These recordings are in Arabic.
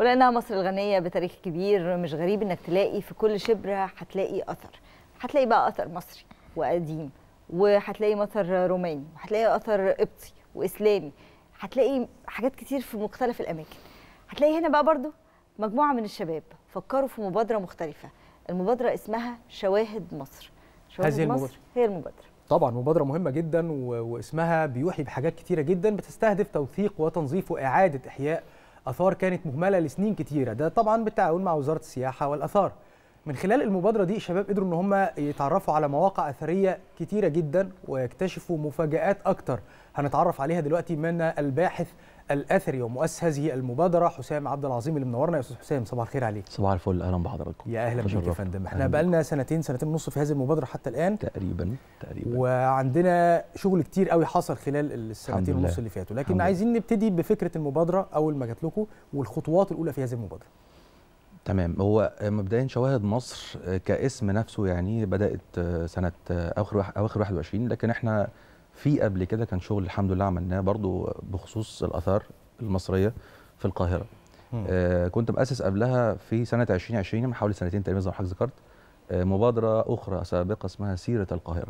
ولأنها مصر الغنية بتاريخ كبير مش غريب إنك تلاقي في كل شبرة هتلاقي أثر هتلاقي بقى أثر مصري وقديم وهتلاقي أثر روماني وهتلاقي أثر قبطي وإسلامي هتلاقي حاجات كتير في مختلف الأماكن هتلاقي هنا بقى برضو مجموعة من الشباب فكروا في مبادرة مختلفة المبادرة اسمها شواهد مصر شواهد هذه مصر المبادرة. هي المبادرة طبعا مبادرة مهمة جدا واسمها بيوحي بحاجات كتيرة جدا بتستهدف توثيق وتنظيف وإعادة إحياء آثار كانت مهملة لسنين كتيرة ده طبعا بالتعاون مع وزارة السياحة والآثار من خلال المبادرة دي الشباب قدروا إن هم يتعرفوا على مواقع أثرية كتيرة جدا ويكتشفوا مفاجآت أكتر هنتعرف عليها دلوقتي من الباحث الاثري ومؤسس هذه المبادره حسام عبد العظيم اللي منورنا يا استاذ حسام صباح الخير عليك صباح الفل اهلا بحضراتكم يا اهلا بيك يا فندم احنا بقى لنا سنتين سنتين ونص في هذه المبادره حتى الان تقريبا تقريبا وعندنا شغل كتير قوي حصل خلال السنتين ونص اللي فاتوا لكن عايزين نبتدي بفكره المبادره اول ما جات لكم والخطوات الاولى في هذه المبادره تمام هو مبدئيا شواهد مصر آه، كاسم نفسه يعني بدات آه، سنه آه، اواخر اواخر 21 لكن احنا في قبل كده كان شغل الحمد لله عملناه برضو بخصوص الاثار المصريه في القاهره آه كنت مؤسس قبلها في سنه 2020 من حوالي سنتين تقريبا زي ما حضرتك ذكرت آه مبادره اخرى سابقه اسمها سيره القاهره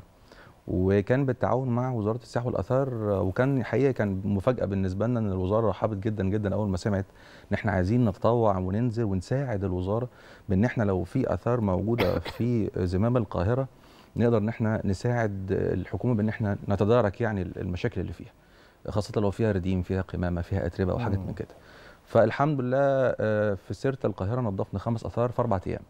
وكان بالتعاون مع وزاره السياحه والاثار آه، وكان حقيقه كان مفاجاه بالنسبه لنا ان الوزاره رحبت جدا جدا اول ما سمعت ان احنا عايزين نتطوع وننزل ونساعد الوزاره بان احنا لو في اثار موجوده في زمام القاهره نقدر ان احنا نساعد الحكومه بان احنا نتدارك يعني المشاكل اللي فيها خاصه لو فيها رديم فيها قمامه فيها اتربه او حاجات من كده فالحمد لله آه، في سيره القاهره نظفنا خمس اثار في اربع ايام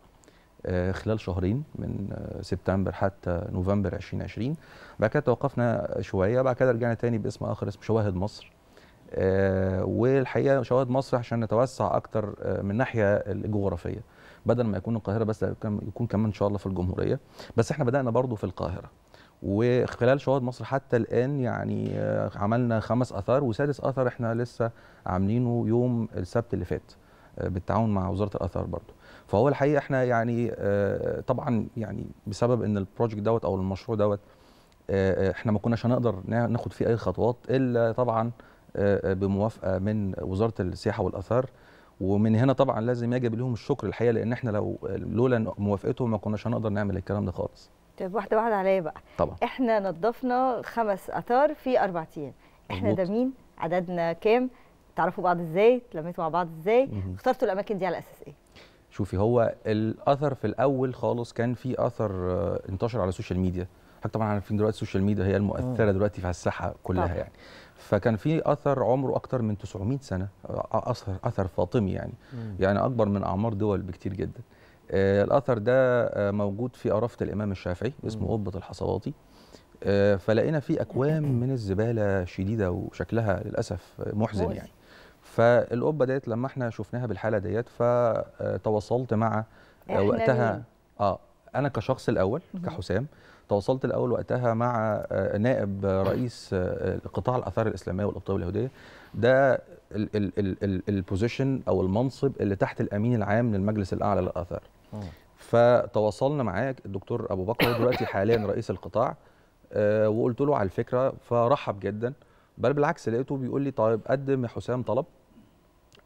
آه، خلال شهرين من آه، سبتمبر حتى نوفمبر 2020 بعد كده توقفنا شويه بعد كده رجعنا تاني باسم اخر اسم شواهد مصر والحقيقه شواهد مصر عشان نتوسع اكتر من الناحيه الجغرافيه بدل ما يكون القاهره بس يكون كمان ان شاء الله في الجمهوريه بس احنا بدانا برضو في القاهره وخلال شواهد مصر حتى الان يعني آه، عملنا خمس اثار وسادس اثر احنا لسه عاملينه يوم السبت اللي فات آه، بالتعاون مع وزاره الاثار برضو فهو الحقيقه احنا يعني آه، طبعا يعني بسبب ان البروجكت دوت او المشروع دوت احنا ما كناش هنقدر ناخد فيه اي خطوات الا طبعا بموافقه من وزاره السياحه والاثار ومن هنا طبعا لازم يجب لهم الشكر الحقيقه لان احنا لو لولا موافقتهم ما كناش هنقدر نعمل الكلام ده خالص طيب واحده واحده عليا بقى طبعا احنا نظفنا خمس اثار في اربع ايام احنا ده مين عددنا كام تعرفوا بعض ازاي تلميتوا مع بعض ازاي اخترتوا الاماكن دي على اساس ايه شوفي هو الاثر في الاول خالص كان في اثر آه، انتشر على السوشيال ميديا حضرتك طبعا عارفين دلوقتي السوشيال ميديا هي المؤثره دلوقتي في الساحه كلها طبعا. يعني فكان في اثر عمره اكتر من 900 سنه اثر اثر فاطمي يعني مم. يعني اكبر من اعمار دول بكتير جدا آه، الاثر ده آه، موجود في قرفه الامام الشافعي اسمه قبه الحصواتي آه، فلقينا فيه اكوام من الزباله شديده وشكلها للاسف محزن يعني فالقبه ديت لما احنا شفناها بالحاله ديت فتواصلت مع وقتها اه انا كشخص الاول كحسام تواصلت الاول وقتها مع آه، نائب رئيس آه، قطاع الاثار الاسلاميه والابطال اليهوديه ده البوزيشن او المنصب اللي تحت الامين العام للمجلس الاعلى للاثار فتواصلنا معاه الدكتور ابو بكر دلوقتي حاليا رئيس القطاع آه، وقلت له على الفكره فرحب جدا بل بالعكس لقيته بيقول لي طيب قدم يا حسام طلب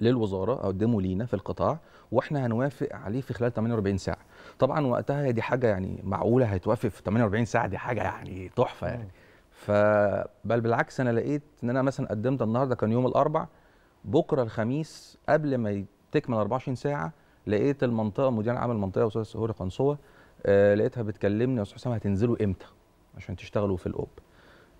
للوزاره قدمه لينا في القطاع واحنا هنوافق عليه في خلال 48 ساعه طبعا وقتها دي حاجه يعني معقوله هيتوافق في 48 ساعه دي حاجه يعني تحفه يعني ف بل بالعكس انا لقيت ان انا مثلا قدمت النهارده كان يوم الاربع بكره الخميس قبل ما تكمل 24 ساعه لقيت المنطقه مدير عام المنطقه استاذ سهوره قنصوه آه لقيتها بتكلمني يا استاذ حسام هتنزلوا امتى عشان تشتغلوا في الاوب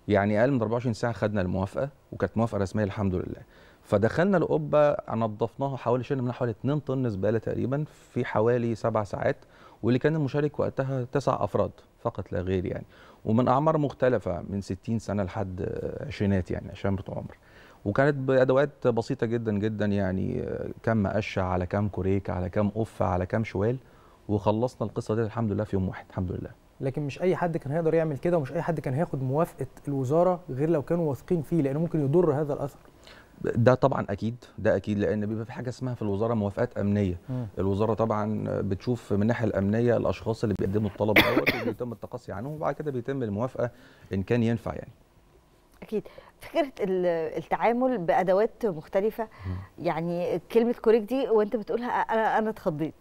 يعني اقل من 24 ساعه خدنا الموافقه وكانت موافقه رسميه الحمد لله فدخلنا القبه نظفناها حوالي شلنا منها حوالي 2 طن زباله تقريبا في حوالي سبع ساعات واللي كان المشارك وقتها تسع افراد فقط لا غير يعني ومن اعمار مختلفه من 60 سنه لحد عشرينات يعني عشان بتوع عمر وكانت بادوات بسيطه جدا جدا يعني كم مقشه على كم كوريك على كم قفه على كم شوال وخلصنا القصه دي الحمد لله في يوم واحد الحمد لله لكن مش اي حد كان هيقدر يعمل كده ومش اي حد كان هياخد موافقه الوزاره غير لو كانوا واثقين فيه لانه ممكن يضر هذا الاثر ده طبعا اكيد ده اكيد لان بيبقى في حاجه اسمها في الوزاره موافقات امنيه م. الوزاره طبعا بتشوف من الناحيه الامنيه الاشخاص اللي بيقدموا الطلب دوت وبيتم التقصي عنهم وبعد كده بيتم الموافقه ان كان ينفع يعني اكيد فكره التعامل بادوات مختلفه يعني كلمه كوريك دي وانت بتقولها انا انا اتخضيت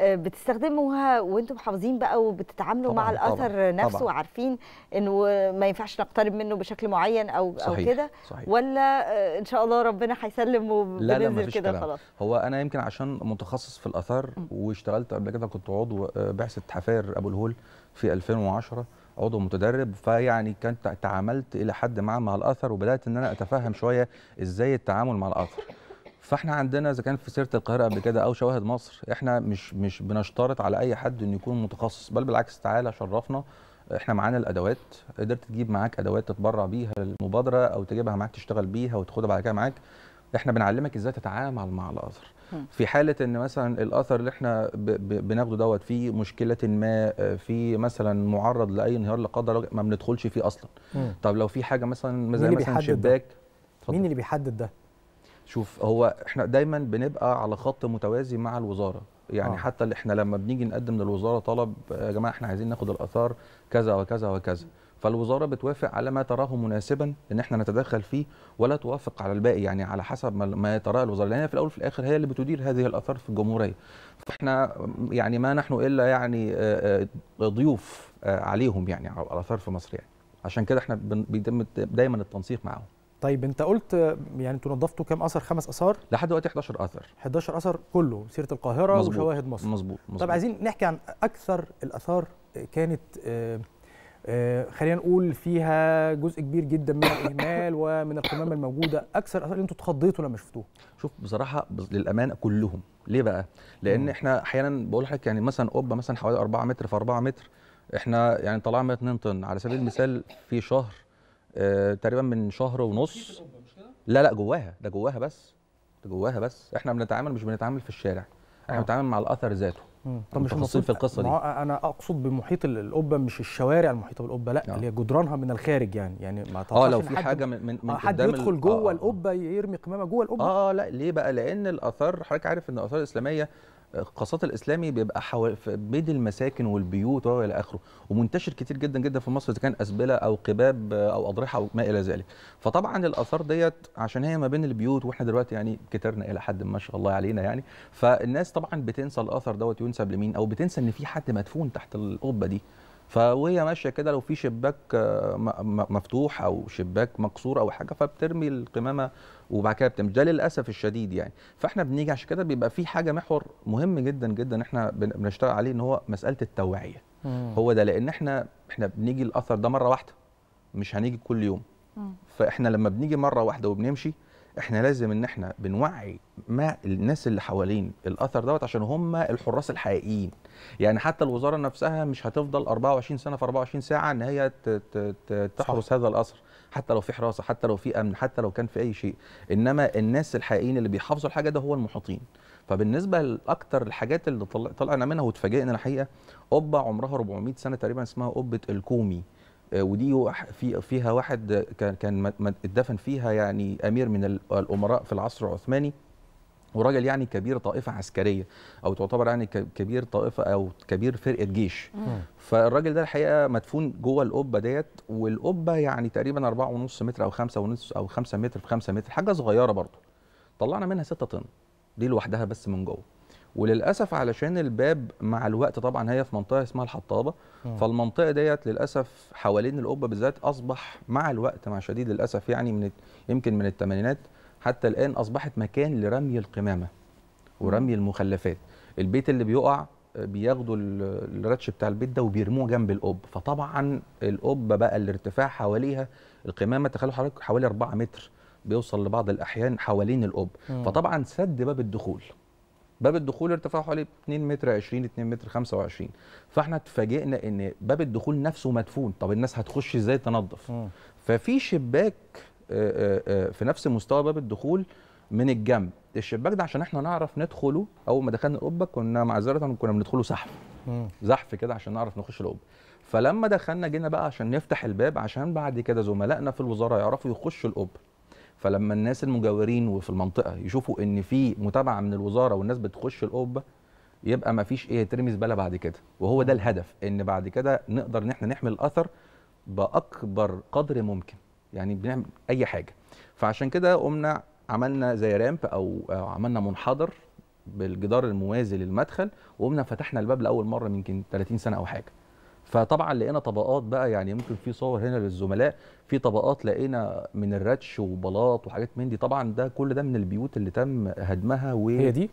آه، بتستخدموها وانتم محافظين بقى وبتتعاملوا مع الاثر نفسه طبعًا وعارفين انه ما ينفعش نقترب منه بشكل معين او صحيح او كده ولا آه، ان شاء الله ربنا هيسلم وبننزل كده خلاص هو انا يمكن عشان متخصص في الاثار واشتغلت قبل كده كنت عضو آه، بعثه حفاير ابو الهول في 2010 عضو متدرب فيعني كنت تعاملت الى حد ما مع الاثر وبدات ان انا اتفهم شويه ازاي التعامل مع الاثر فاحنا عندنا اذا كان في سيره القاهره قبل كده او شواهد مصر احنا مش مش بنشترط على اي حد انه يكون متخصص بل بالعكس تعالى شرفنا احنا معانا الادوات قدرت تجيب معاك ادوات تتبرع بيها للمبادره او تجيبها معاك تشتغل بيها وتاخدها بعد كده معاك احنا بنعلمك ازاي تتعامل مع الاثر في حاله ان مثلا الاثر اللي احنا بناخده دوت في مشكله ما في مثلا معرض لاي انهيار لا قدر الله ما بندخلش فيه اصلا مم. طب لو في حاجه مثلا مثلا شباك مين اللي بيحدد ده شوف هو احنا دايما بنبقى على خط متوازي مع الوزاره يعني آه. حتى احنا لما بنيجي نقدم للوزاره طلب آه، يا جماعه احنا عايزين ناخد الاثار كذا وكذا وكذا فالوزاره بتوافق على ما تراه مناسبا ان احنا نتدخل فيه ولا توافق على الباقي يعني على حسب ما تراه الوزاره لان في الاول وفي الاخر هي اللي بتدير هذه الاثار في الجمهوريه فاحنا يعني ما نحن الا يعني آه، آه، ضيوف آه، عليهم يعني على الاثار في مصر يعني عشان كده احنا بيتم دايما التنسيق معاهم طيب انت قلت يعني انتوا نظفتوا كام اثر خمس اثار لحد دلوقتي 11 اثر 11 اثر كله سيره القاهره مزبوط. وشواهد مصر مظبوط طب طيب عايزين نحكي عن اكثر الاثار كانت آه، خلينا نقول فيها جزء كبير جدا من الاهمال ومن القمامه الموجوده اكثر اللي انتوا اتخضيتوا لما شفتوها شوف بصراحه للامانه كلهم ليه بقى لان احنا احيانا بقول لحضرتك يعني مثلا قبه مثلا حوالي 4 متر في 4 متر احنا يعني طلعنا 2 طن على سبيل المثال في شهر اه تقريبا من شهر ونص لا لا جواها ده جواها بس ده جواها بس احنا بنتعامل مش بنتعامل في الشارع احنا آه. بنتعامل مع الاثر ذاته طب مش المفروض في القصه دي انا اقصد بمحيط القبه مش الشوارع المحيطه بالقبه لا آه. اللي هي جدرانها من الخارج يعني يعني ما اه لو في حاجه من من آه، قدام حد يدخل جوه آه، القبه يرمي قمامه جوه القبه اه لا ليه بقى لان الاثار حضرتك عارف ان الاثار الاسلاميه قصات الاسلامي بيبقى حوالي في بيد المساكن والبيوت والى اخره ومنتشر كتير جدا جدا في مصر اذا كان اسبله او قباب او اضرحه او ما الى ذلك فطبعا الاثار ديت عشان هي ما بين البيوت واحنا دلوقتي يعني كترنا الى حد ما شاء الله علينا يعني فالناس طبعا بتنسى الاثر دوت ينسب لمين او بتنسى ان في حد مدفون تحت القبه دي فوهي ماشيه كده لو في شباك آه، مفتوح او شباك مكسور او حاجه فبترمي القمامه وبعد كده بتمشي ده للاسف الشديد يعني فاحنا بنيجي عشان كده بيبقى في حاجه محور مهم جدا جدا احنا بنشتغل عليه ان هو مساله التوعيه مم. هو ده لان احنا احنا بنيجي الاثر ده مره واحده مش هنيجي كل يوم مم. فاحنا لما بنيجي مره واحده وبنمشي احنا لازم ان احنا بنوعي ما الناس اللي حوالين الاثر دوت عشان هم الحراس الحقيقيين يعني حتى الوزاره نفسها مش هتفضل 24 سنه في 24 ساعه ان هي تحرس هذا القصر حتى لو في حراسه حتى لو في امن حتى لو كان في اي شيء انما الناس الحقيقيين اللي بيحافظوا الحاجه ده هو المحيطين فبالنسبه لاكثر الحاجات اللي طلعنا منها واتفاجئنا الحقيقه قبه عمرها 400 سنه تقريبا اسمها قبه الكومي آه، ودي في فيها واحد كان كان اتدفن فيها يعني امير من الامراء في العصر العثماني وراجل يعني كبير طائفه عسكريه او تعتبر يعني كبير طائفه او كبير فرقه جيش فالراجل ده الحقيقه مدفون جوه القبه ديت والقبه يعني تقريبا 4.5 متر او 5 ونص او 5 متر في 5 متر حاجه صغيره برضه طلعنا منها 6 طن دي لوحدها بس من جوه وللاسف علشان الباب مع الوقت طبعا هي في منطقه اسمها الحطابه مم. فالمنطقه ديت للاسف حوالين القبه بالذات اصبح مع الوقت مع شديد للاسف يعني من يمكن من الثمانينات حتى الآن أصبحت مكان لرمي القمامة ورمي المخلفات البيت اللي بيقع آه، بياخدوا الراتش بتاع البيت ده وبيرموه جنب القب فطبعا القبه بقى الارتفاع حواليها القمامه تخيلوا حضرتك حوالي 4 متر بيوصل لبعض الاحيان حوالين القب فطبعا سد باب الدخول باب الدخول ارتفاعه حوالي 2 متر 20 2 متر 25 فاحنا اتفاجئنا ان باب الدخول نفسه مدفون طب الناس هتخش ازاي تنظف ففي شباك آه، آه، آه، في نفس مستوى باب الدخول من الجنب الشباك ده عشان احنا نعرف ندخله اول ما دخلنا القبه كنا معذره كنا بندخله زحف زحف كده عشان نعرف نخش القبه فلما دخلنا جينا بقى عشان نفتح الباب عشان بعد كده زملائنا في الوزاره يعرفوا يخشوا القبه فلما الناس المجاورين وفي المنطقه يشوفوا ان في متابعه من الوزاره والناس بتخش القبه يبقى ما فيش ايه ترمي زباله بعد كده وهو ده الهدف ان بعد كده نقدر ان احنا نحمي الاثر باكبر قدر ممكن يعني بنعمل اي حاجه فعشان كده قمنا عملنا زي رامب او عملنا منحدر بالجدار الموازي للمدخل وقمنا فتحنا الباب لاول مره يمكن 30 سنه او حاجه فطبعا لقينا طبقات بقى يعني يمكن في صور هنا للزملاء في طبقات لقينا من الرتش وبلاط وحاجات من دي طبعا ده كل ده من البيوت اللي تم هدمها و هي دي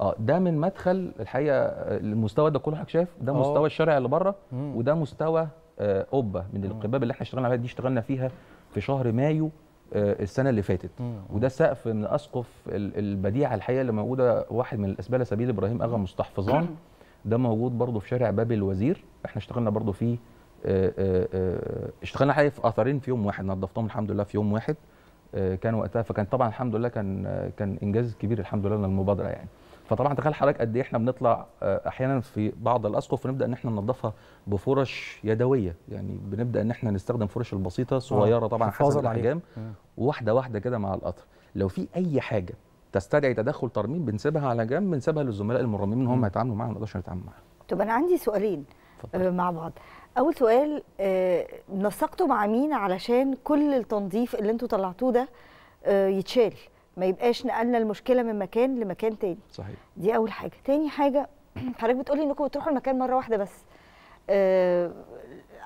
اه ده من مدخل الحقيقه المستوى ده كل حضرتك شايف ده أوه. مستوى الشارع اللي بره وده مستوى آه قبه من القباب اللي احنا اشتغلنا عليها دي اشتغلنا فيها في شهر مايو آه، السنه اللي فاتت وده سقف ان اسقف البديعه الحقيقه اللي موجوده واحد من الاسباله سبيل ابراهيم اغا مستحفظان ده موجود برضه في شارع باب الوزير احنا اشتغلنا برضه فيه اه اه, آه، اشتغلنا حقيقه في اثرين في يوم واحد نظفتهم الحمد لله في يوم واحد آه، كان وقتها فكان طبعا الحمد لله كان كان انجاز كبير الحمد لله للمبادره يعني فطبعا تخيل حضرتك قد ايه احنا بنطلع آه، احيانا في بعض الاسقف ونبدا ان احنا ننظفها بفرش يدويه يعني بنبدا ان احنا نستخدم فرش البسيطه آه، صغيره طبعا حسب الاحجام آه. واحده واحده كده مع القطر لو في اي حاجه تستدعي تدخل ترميم بنسيبها على جنب بنسيبها للزملاء المرممين ان هم يتعاملوا معاها ما نقدرش نتعامل معاها طب انا عندي سؤالين فضل. مع بعض اول سؤال نسقتوا مع مين علشان كل التنظيف اللي انتوا طلعتوه ده يتشال ما يبقاش نقلنا المشكله من مكان لمكان تاني صحيح دي اول حاجه تاني حاجه حضرتك بتقولي انكم بتروحوا المكان مره واحده بس آه،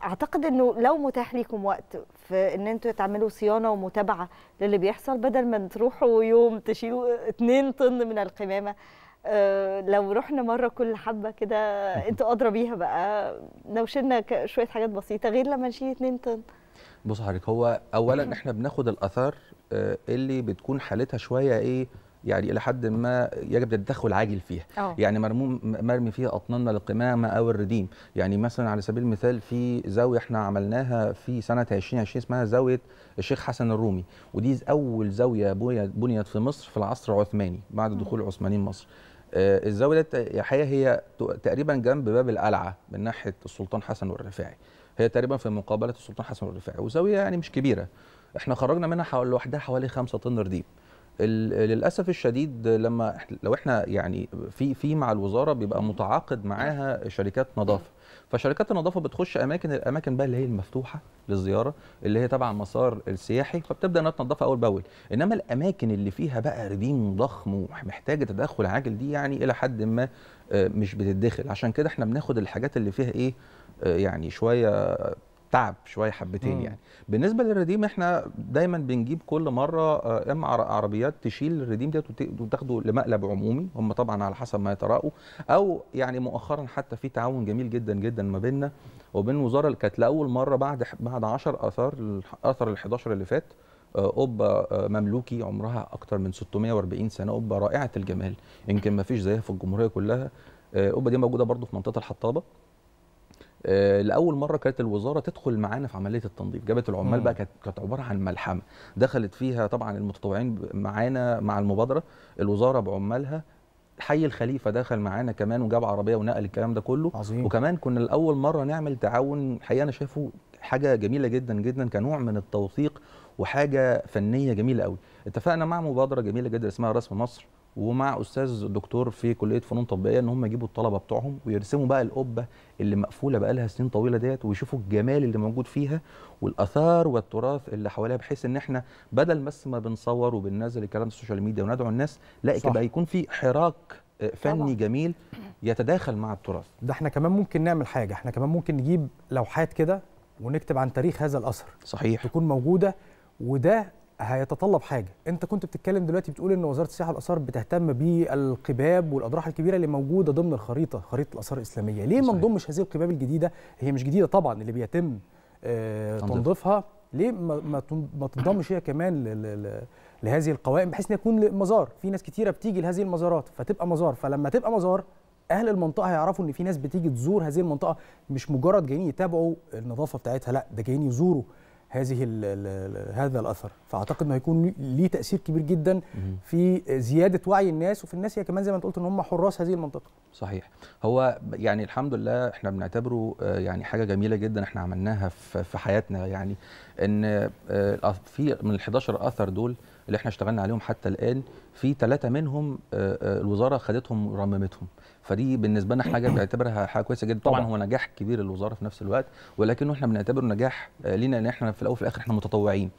اعتقد انه لو متاح ليكم وقت في ان انتوا تعملوا صيانه ومتابعه للي بيحصل بدل ما تروحوا يوم تشيلوا 2 طن من القمامه آه، لو رحنا مره كل حبه كده انتوا ادرى بيها بقى لو شلنا شويه حاجات بسيطه غير لما نشيل 2 طن بص حضرتك هو اولا احنا بناخد الاثار آه، اللي بتكون حالتها شويه ايه يعني الى حد ما يجب التدخل عاجل فيها أوه. يعني مرموم مرمي فيها اطنان للقمامة القمامه او الرديم يعني مثلا على سبيل المثال في زاويه احنا عملناها في سنه 2020 اسمها زاويه الشيخ حسن الرومي ودي اول زاويه بنيت في مصر في العصر العثماني بعد دخول العثمانيين مصر آه، الزاويه الحقيقه هي تقريبا جنب باب القلعه من ناحيه السلطان حسن والرفاعي هي تقريبا في مقابله السلطان حسن والرفاعي وزاويه يعني مش كبيره احنا خرجنا منها حوالي لوحدها حوالي 5 طن رديم للاسف الشديد لما لو احنا يعني في في مع الوزاره بيبقى متعاقد معاها شركات نظافه فشركات النظافه بتخش اماكن الاماكن بقى اللي هي المفتوحه للزياره اللي هي تبع المسار السياحي فبتبدا انها تنظفها اول باول انما الاماكن اللي فيها بقى رديم ضخم ومحتاجه تدخل عاجل دي يعني الى حد ما آه، مش بتتدخل عشان كده احنا بناخد الحاجات اللي فيها ايه آه، يعني شويه تعب شويه حبتين مم. يعني بالنسبه للرديم احنا دايما بنجيب كل مره آه، اما عربيات تشيل الرديم ديت وتاخده لمقلب عمومي هم طبعا على حسب ما يتراءوا او يعني مؤخرا حتى في تعاون جميل جدا جدا ما بيننا وبين وزاره كانت لاول مره بعد بعد 10 اثار اثر ال 11 اللي فات آه، قبة آه، مملوكي عمرها أكثر من 640 سنة قبة رائعة الجمال يمكن ما فيش زيها في الجمهورية كلها قبة دي موجودة برضو في منطقة الحطابة آه، لاول مره كانت الوزاره تدخل معانا في عمليه التنظيف جابت العمال مم. بقى كانت عباره عن ملحمه دخلت فيها طبعا المتطوعين معانا مع المبادره الوزاره بعمالها حي الخليفه دخل معانا كمان وجاب عربيه ونقل الكلام ده كله عظيم. وكمان كنا لاول مره نعمل تعاون الحقيقه انا شايفه حاجه جميله جدا جدا كنوع من التوثيق وحاجه فنيه جميله قوي اتفقنا مع مبادره جميله جدا اسمها رسم مصر ومع استاذ دكتور في كليه فنون تطبيقيه ان هم يجيبوا الطلبه بتوعهم ويرسموا بقى القبه اللي مقفوله بقى لها سنين طويله ديت ويشوفوا الجمال اللي موجود فيها والاثار والتراث اللي حواليها بحيث ان احنا بدل بس ما بنصور وبننزل الكلام في السوشيال ميديا وندعو الناس لا يبقى يكون في حراك آه، فني طبعا. جميل يتداخل مع التراث ده احنا كمان ممكن نعمل حاجه احنا كمان ممكن نجيب لوحات كده ونكتب عن تاريخ هذا الاثر صحيح تكون موجوده وده هيتطلب حاجه انت كنت بتتكلم دلوقتي بتقول ان وزاره السياحه والاثار بتهتم بالقباب والاضراح الكبيره اللي موجوده ضمن الخريطه خريطه الاثار الاسلاميه ليه ما نضمش هذه القباب الجديده هي مش جديده طبعا اللي بيتم آه تنظيفها ليه ما ما تنضمش هي كمان لهذه القوائم بحيث ان يكون مزار في ناس كتيره بتيجي لهذه المزارات فتبقى مزار فلما تبقى مزار اهل المنطقه هيعرفوا ان في ناس بتيجي تزور هذه المنطقه مش مجرد جايين يتابعوا النظافه بتاعتها لا ده جايين يزوروا هذه هذا الاثر فاعتقد انه هيكون ليه تاثير كبير جدا في زياده وعي الناس وفي الناس هي كمان زي ما انت قلت ان هم حراس هذه المنطقه صحيح هو يعني الحمد لله احنا بنعتبره آه، يعني حاجه جميله جدا احنا عملناها في حياتنا يعني ان آه، في من ال 11 اثر دول اللي احنا اشتغلنا عليهم حتى الان في ثلاثه منهم آه، آه، الوزاره خدتهم ورممتهم فدي بالنسبه لنا حاجه بنعتبرها حاجه كويسه جدا طبعا هو نجاح كبير للوزاره في نفس الوقت ولكنه احنا بنعتبره نجاح آه، لينا ان احنا في الاول وفي الاخر احنا متطوعين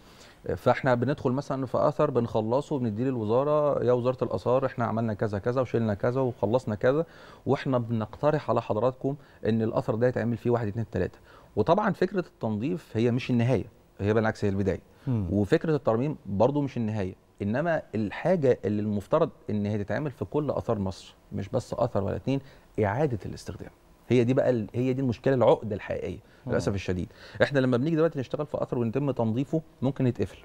فاحنا بندخل مثلا في اثر بنخلصه وبنديه للوزاره يا وزاره الاثار احنا عملنا كذا كذا وشلنا كذا وخلصنا كذا واحنا بنقترح على حضراتكم ان الاثر ده يتعمل فيه واحد اثنين ثلاثه وطبعا فكره التنظيف هي مش النهايه هي بالعكس هي البدايه مم. وفكره الترميم برضو مش النهايه انما الحاجه اللي المفترض ان هي تتعمل في كل اثار مصر مش بس اثر ولا اتنين اعاده الاستخدام هي دي بقى هي دي المشكله العقده الحقيقيه للاسف الشديد احنا لما بنيجي دلوقتي نشتغل في اثر ونتم تنظيفه ممكن يتقفل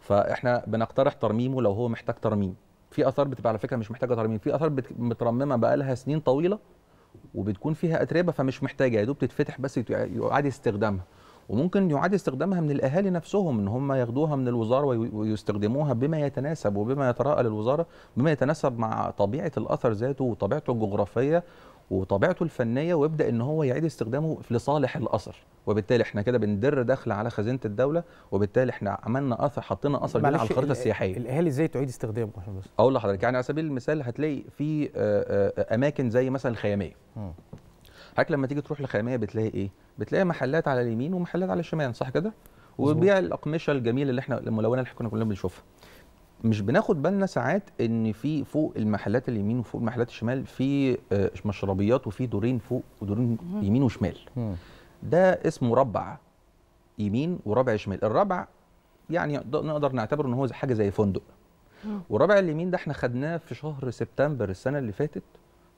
فاحنا بنقترح ترميمه لو هو محتاج ترميم في اثار بتبقى على فكره مش محتاجه ترميم في اثار مترممه بقى لها سنين طويله وبتكون فيها اتربه فمش محتاجه يا دوب تتفتح بس يعاد استخدامها وممكن يعاد استخدامها من الاهالي نفسهم ان هم ياخدوها من الوزاره ويستخدموها بما يتناسب وبما يتراءى للوزاره بما يتناسب مع طبيعه الاثر ذاته وطبيعته الجغرافيه وطبيعته الفنيه ويبدا ان هو يعيد استخدامه لصالح الاثر وبالتالي احنا كده بندر دخل على خزينه الدوله وبالتالي احنا عملنا اثر حطينا اثر على الخريطه السياحيه الاهالي ازاي تعيد استخدامه عشان بس اقول لحضرتك يعني على سبيل المثال هتلاقي في اماكن زي مثلا الخياميه حضرتك لما تيجي تروح لخاميه بتلاقي ايه بتلاقي محلات على اليمين ومحلات على الشمال صح كده وبيع الاقمشه الجميله اللي احنا الملونه اللي كنا كلنا بنشوفها مش بناخد بالنا ساعات ان في فوق المحلات اليمين وفوق المحلات الشمال في آه، مشربيات وفي دورين فوق ودورين يمين وشمال ده اسمه ربع يمين وربع شمال الربع يعني نقدر نعتبره ان هو حاجه زي فندق والربع اليمين ده احنا خدناه في شهر سبتمبر السنه اللي فاتت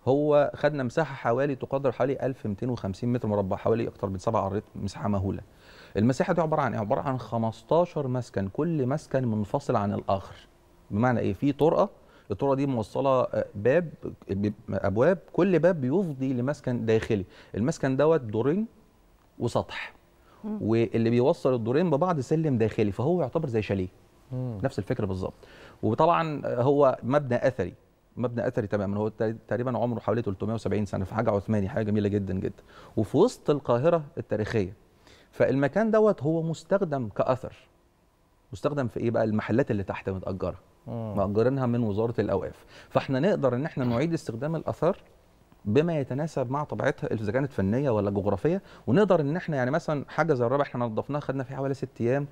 هو خدنا مساحه حوالي تقدر حوالي 1250 متر مربع حوالي اكتر من سبع اراضي مساحه مهوله المساحه دي عباره عن ايه عباره عن 15 مسكن كل مسكن منفصل عن الاخر بمعنى ايه في طرقه الطرقه دي موصله آه، باب ابواب كل باب بيفضي لمسكن داخلي المسكن دوت دورين وسطح واللي بيوصل الدورين ببعض سلم داخلي فهو يعتبر زي شاليه نفس الفكره بالظبط وطبعا هو مبنى اثري مبنى اثري تماما هو تقريبا عمره حوالي 370 سنه في حاجه عثماني حاجه جميله جدا جدا وفي وسط القاهره التاريخيه فالمكان دوت هو مستخدم كاثر مستخدم في ايه بقى المحلات اللي تحت متاجره مأجرينها من وزاره الاوقاف فاحنا نقدر ان احنا نعيد استخدام الاثار بما يتناسب مع طبيعتها اذا كانت فنيه ولا جغرافيه ونقدر ان احنا يعني مثلا حاجه زي الرابع احنا نظفناها خدنا فيه حوالي ست ايام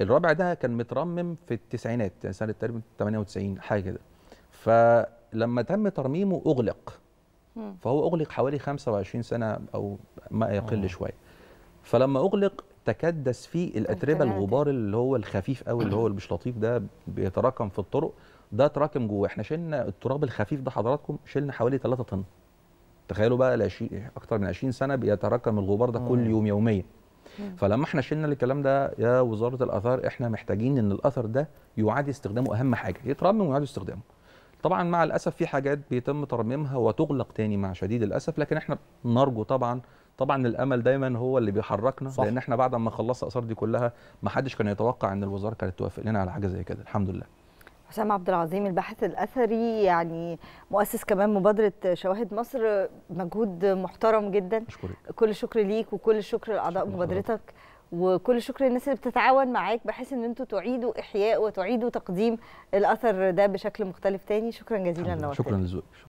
الرابع ده كان مترمم في التسعينات يعني سنه تقريبا 98 حاجه كده فلما تم ترميمه أغلق فهو أغلق حوالي 25 سنة أو ما يقل شوية فلما أغلق تكدس فيه الأتربة الغبار اللي هو الخفيف قوي اللي هو اللي مش لطيف ده بيتراكم في الطرق ده تراكم جوه احنا شلنا التراب الخفيف ده حضراتكم شلنا حوالي 3 طن تخيلوا بقى اكتر من 20 سنه بيتراكم الغبار ده كل يوم يوميا فلما احنا شلنا الكلام ده يا وزاره الاثار احنا محتاجين ان الاثر ده يعاد استخدامه اهم حاجه يترمم ويعاد استخدامه طبعا مع الاسف في حاجات بيتم ترميمها وتغلق تاني مع شديد الاسف لكن احنا نرجو طبعا طبعا الامل دايما هو اللي بيحركنا صح. لان احنا بعد ما خلصنا الاثار دي كلها ما حدش كان يتوقع ان الوزاره كانت توافق لنا على حاجه زي كده الحمد لله حسام عبد العظيم الباحث الاثري يعني مؤسس كمان مبادره شواهد مصر مجهود محترم جدا أشكرك. كل شكر ليك وكل الشكر لاعضاء مبادرتك وكل شكر للناس اللي بتتعاون معاك بحيث ان انتوا تعيدوا احياء وتعيدوا تقديم الاثر ده بشكل مختلف تاني شكرا جزيلا لوقتك شكرا لزوجك